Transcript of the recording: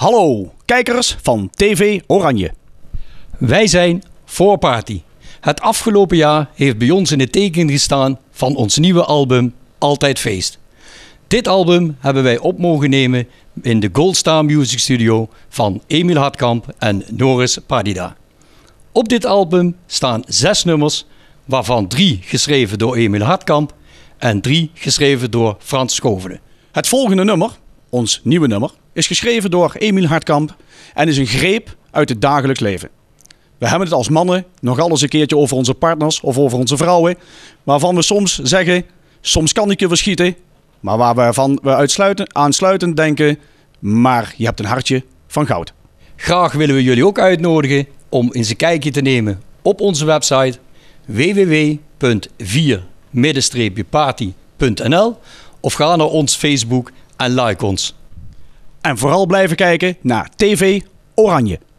Hallo, kijkers van TV Oranje. Wij zijn Voorparty. Het afgelopen jaar heeft bij ons in het teken gestaan van ons nieuwe album Altijd Feest. Dit album hebben wij op mogen nemen in de Goldstar Music Studio van Emil Hartkamp en Norris Padida. Op dit album staan zes nummers, waarvan drie geschreven door Emil Hartkamp en drie geschreven door Frans Koveren. Het volgende nummer ons nieuwe nummer is geschreven door Emiel Hartkamp en is een greep uit het dagelijks leven. We hebben het als mannen nogal eens een keertje over onze partners of over onze vrouwen, waarvan we soms zeggen: soms kan ik je verschieten, maar waarvan we uitsluiten, aansluitend denken: maar je hebt een hartje van goud. Graag willen we jullie ook uitnodigen om eens een kijkje te nemen op onze website www.4-party.nl of ga naar ons Facebook en like ons. En vooral blijven kijken naar TV Oranje.